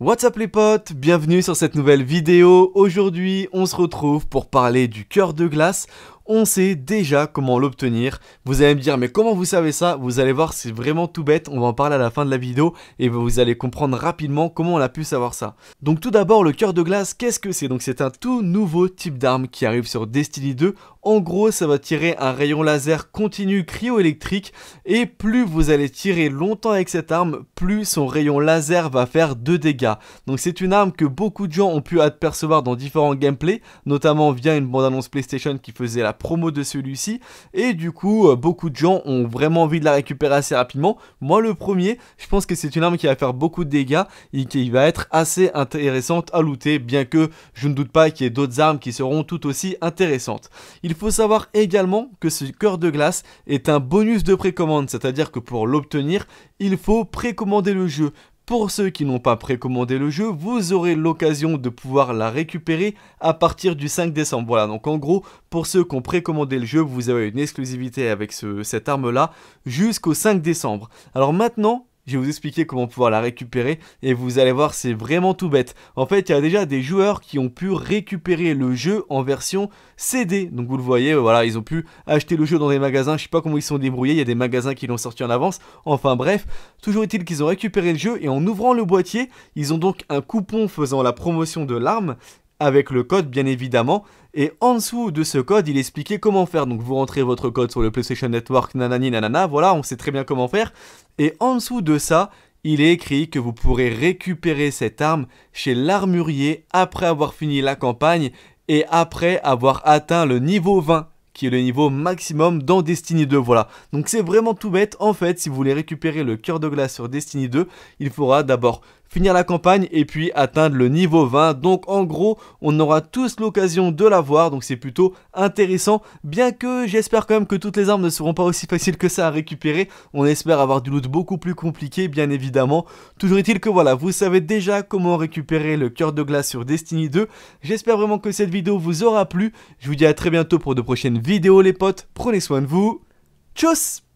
What's up les potes, bienvenue sur cette nouvelle vidéo. Aujourd'hui, on se retrouve pour parler du cœur de glace on sait déjà comment l'obtenir. Vous allez me dire, mais comment vous savez ça Vous allez voir, c'est vraiment tout bête, on va en parler à la fin de la vidéo, et vous allez comprendre rapidement comment on a pu savoir ça. Donc tout d'abord, le cœur de glace, qu'est-ce que c'est Donc c'est un tout nouveau type d'arme qui arrive sur Destiny 2. En gros, ça va tirer un rayon laser continu cryo-électrique, et plus vous allez tirer longtemps avec cette arme, plus son rayon laser va faire de dégâts. Donc c'est une arme que beaucoup de gens ont pu apercevoir dans différents gameplays, notamment via une bande-annonce PlayStation qui faisait la promo de celui-ci. Et du coup, euh, beaucoup de gens ont vraiment envie de la récupérer assez rapidement. Moi, le premier, je pense que c'est une arme qui va faire beaucoup de dégâts et qui va être assez intéressante à looter, bien que je ne doute pas qu'il y ait d'autres armes qui seront tout aussi intéressantes. Il faut savoir également que ce cœur de glace est un bonus de précommande, c'est-à-dire que pour l'obtenir, il faut précommander le jeu. Pour ceux qui n'ont pas précommandé le jeu, vous aurez l'occasion de pouvoir la récupérer à partir du 5 décembre. Voilà, donc en gros, pour ceux qui ont précommandé le jeu, vous avez une exclusivité avec cette arme-là jusqu'au 5 décembre. Alors maintenant, je vais vous expliquer comment pouvoir la récupérer et vous allez voir c'est vraiment tout bête. En fait il y a déjà des joueurs qui ont pu récupérer le jeu en version CD. Donc vous le voyez, euh, voilà, ils ont pu acheter le jeu dans des magasins, je sais pas comment ils sont débrouillés, il y a des magasins qui l'ont sorti en avance. Enfin bref, toujours est-il qu'ils ont récupéré le jeu et en ouvrant le boîtier, ils ont donc un coupon faisant la promotion de l'arme avec le code bien évidemment. Et en dessous de ce code, il expliquait comment faire. Donc vous rentrez votre code sur le PlayStation Network, nanani nanana, voilà, on sait très bien comment faire. Et en dessous de ça, il est écrit que vous pourrez récupérer cette arme chez l'armurier après avoir fini la campagne et après avoir atteint le niveau 20 qui est le niveau maximum dans Destiny 2, voilà. Donc c'est vraiment tout bête, en fait, si vous voulez récupérer le cœur de glace sur Destiny 2, il faudra d'abord finir la campagne et puis atteindre le niveau 20. Donc en gros, on aura tous l'occasion de l'avoir, donc c'est plutôt intéressant. Bien que j'espère quand même que toutes les armes ne seront pas aussi faciles que ça à récupérer. On espère avoir du loot beaucoup plus compliqué, bien évidemment. Toujours est-il que voilà, vous savez déjà comment récupérer le cœur de glace sur Destiny 2. J'espère vraiment que cette vidéo vous aura plu. Je vous dis à très bientôt pour de prochaines vidéos les potes. Prenez soin de vous. Tchuss